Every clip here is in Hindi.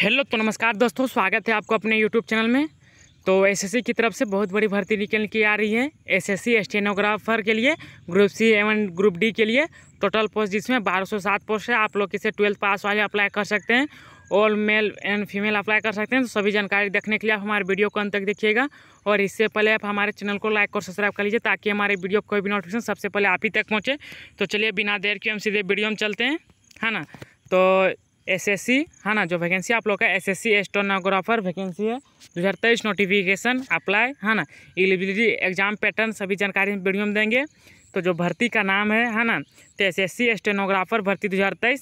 हेलो तो नमस्कार दोस्तों स्वागत है आपको अपने यूट्यूब चैनल में तो एसएससी की तरफ से बहुत बड़ी भर्ती निकल की आ रही है एसएससी स्टेनोग्राफर के लिए ग्रुप सी एवं ग्रुप डी के लिए टोटल पोस्ट जिसमें 1207 पोस्ट है आप लोग इसे ट्वेल्थ पास वाले अप्लाई कर सकते हैं all male and female apply कर सकते हैं तो सभी जानकारी देखने के लिए आप हमारे वीडियो को अंत तक देखिएगा और इससे पहले आप हमारे चैनल को लाइक और सब्सक्राइब कर लीजिए ताकि हमारे वीडियो कोई भी नोटिफिकेशन सबसे पहले आप ही तक पहुँचे तो चलिए बिना देर के हम सीधे वीडियो में चलते हैं है ना तो एसएससी है ना जो वैकेंसी आप लोग का एसएससी एस्टोनोग्राफर वैकेंसी है दो हज़ार तेईस नोटिफिकेशन अप्लाई है ना एलिजिबिलिटी एग्जाम पैटर्न सभी जानकारी हम वीडियो में देंगे तो जो भर्ती का नाम है है ना तो एस एस एस्टेनोग्राफर भर्ती दो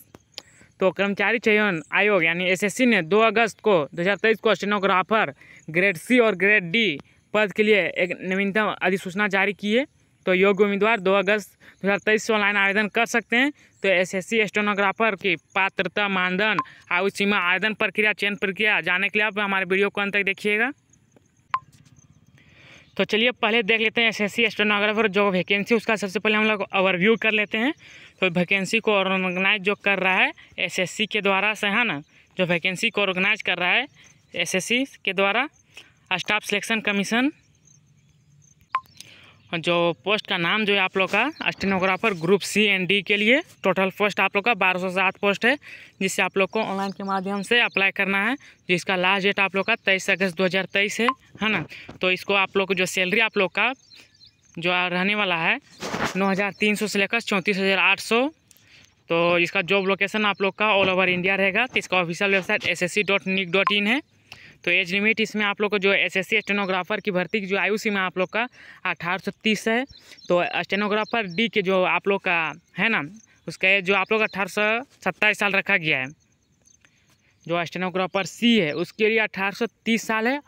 तो कर्मचारी चयन आयोग यानी एस ने दो अगस्त को दो को स्टेनोग्राफर ग्रेड सी और ग्रेड डी पद के लिए एक नवीनतम अधिसूचना जारी की है तो योग्य उम्मीदवार 2 अगस्त 2023 से ऑनलाइन आवेदन कर सकते हैं तो एसएससी स्टेनोग्राफर की पात्रता मानदंड आयु सीमा आवेदन प्रक्रिया चयन प्रक्रिया जाने के लिए आप हमारे वीडियो को अंत तक देखिएगा तो चलिए पहले देख लेते हैं एसएससी स्टेनोग्राफर जो वैकेंसी उसका सबसे पहले हम लोग ओवरव्यू कर लेते हैं तो वैकेंसी को ऑर्गेनाइज जो कर रहा है सी के द्वारा से है ना जो वैकेंसी को ऑर्गेनाइज कर रहा है सी के द्वारा स्टाफ सिलेक्शन कमीशन जो पोस्ट का नाम जो है आप लोग का stenographer group C and D के लिए टोटल पोस्ट आप लोग का बारह सौ सात पोस्ट है जिससे आप लोग को ऑनलाइन के माध्यम से अप्लाई करना है जिसका लास्ट डेट आप लोग का तेईस अगस्त दो हज़ार तेईस है है ना तो इसको आप लोग जो सैलरी आप लोग का जो रहने वाला है नौ हज़ार तीन सौ से लेकर चौंतीस हज़ार आठ सौ तो इसका जॉब लोकेशन आप लोग का ऑल ओवर इंडिया रहेगा तो इसका official website S S C dot dot in है तो एज लिमिट इसमें आप लोग को जो एसएससी स्टेनोग्राफर की भर्ती की जो आयु सीमा आप लोग का अठारह सौ तीस है तो स्टेनोग्राफर डी के जो आप लोग का है ना उसका जो आप लोग अठारह साल रखा गया है जो स्टेनोग्राफर सी है उसके लिए सौ तीस साल है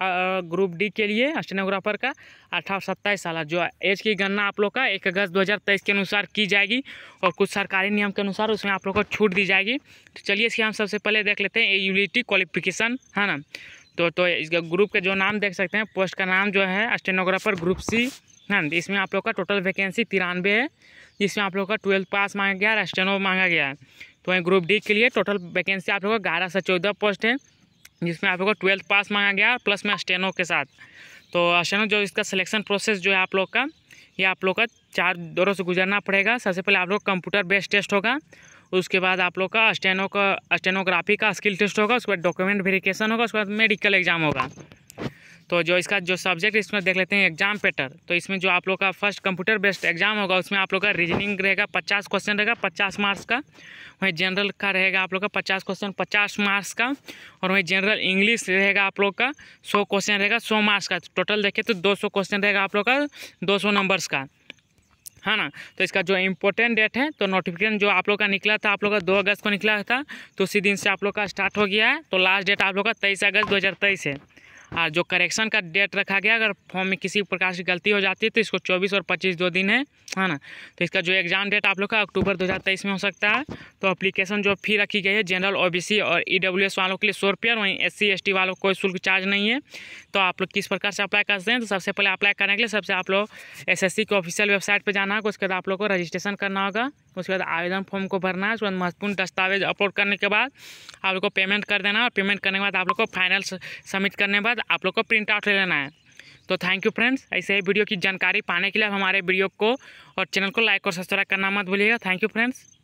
ग्रुप डी के लिए स्टेनोग्राफर का अठारह सत्ताईस साल है जो एज की गणना आप लोग का एक अगस्त तेईस के अनुसार की जाएगी और कुछ सरकारी नियम के अनुसार उसमें आप लोग को छूट दी जाएगी तो चलिए इसके हम सबसे पहले देख लेते हैं यूनिटी क्वालिफिकेशन है ना तो तो इसका ग्रुप का जो नाम देख सकते हैं पोस्ट का नाम जो है स्टेनोग्राफर ग्रुप सी नंद इसमें आप लोग का टोटल वैकेंसी तिरानवे है जिसमें आप लोग का ट्वेल्थ पास मांगा गया और स्टेनो मांगा गया है तो वहीं ग्रुप डी के लिए टोटल वैकेंसी आप लोग का ग्यारह से चौदह पोस्ट है जिसमें आप लोग का ट्वेल्थ पास मांगा गया प्लस में स्टेनो के साथ तो स्टेनो जो इसका सिलेक्शन प्रोसेस जो है आप लोग का ये आप लोग का चार दौरों से गुजरना पड़ेगा सबसे पहले आप लोग कंप्यूटर बेस्ड टेस्ट होगा उसके बाद आप लोग का स्टेनो का स्टेनोग्राफी का स्किल टेस्ट होगा उसके बाद डॉक्यूमेंट वेरिफिकेशन होगा उसके बाद मेडिकल एग्जाम होगा तो जो इसका जो सब्जेक्ट इसमें देख लेते हैं एग्जाम पेटर तो इसमें जो आप लोग का फर्स्ट कंप्यूटर बेस्ड एग्जाम होगा उसमें आप लोग का रीजनिंग रहेगा पचास क्वेश्चन रहेगा पचास मार्क्स का वहीं जनरल का रहेगा आप लोग का पचास क्वेश्चन पचास मार्क्स का और वहीं जनरल इंग्लिश रहेगा आप लोग का सौ क्वेश्चन रहेगा सौ मार्क्स का टोटल देखें तो दो क्वेश्चन रहेगा आप लोग का दो नंबर्स का है ना तो इसका जो इम्पोर्टेंट डेट है तो नोटिफिकेशन जो आप लोग का निकला था आप लोग का दो अगस्त को निकला था तो उसी दिन से आप लोग का स्टार्ट हो गया है तो लास्ट डेट आप लोग का तेईस अगस्त दो है और जो करेक्शन का डेट रखा गया अगर फॉर्म में किसी प्रकार की गलती हो जाती है तो इसको चौबीस और पच्चीस दो दिन है है ना तो इसका जो एग्ज़ाम डेट आप लोग का अक्टूबर दो में हो सकता है तो अप्लीकेशन जो फी रखी गई है जनरल ओ और ई e वालों के लिए सौ रुपया वहीं एस सी वालों को कोई शुल्क चार्ज नहीं है तो आप लोग किस प्रकार से अप्लाई करते हैं तो सबसे पहले अप्लाई करने के लिए सबसे आप लोग एस के ऑफिशियल वेबसाइट पर जाना होगा उसके बाद आप लोग को रजिस्ट्रेशन करना होगा उसके बाद आवेदन फॉर्म को भरना है उसके बाद महत्वपूर्ण दस्तावेज अपलोड करने के बाद आप लोग को पेमेंट कर देना और पेमेंट करने के बाद आप लोग को फाइनल सबमिट करने के बाद आप लोग को प्रिंट आउट ले लेना है तो थैंक यू फ्रेंड्स ऐसे ही वीडियो की जानकारी पाने के लिए हमारे वीडियो को और चैनल को लाइक और सब्सक्राइब करना मत भूलिएगा थैंक यू फ्रेंड्स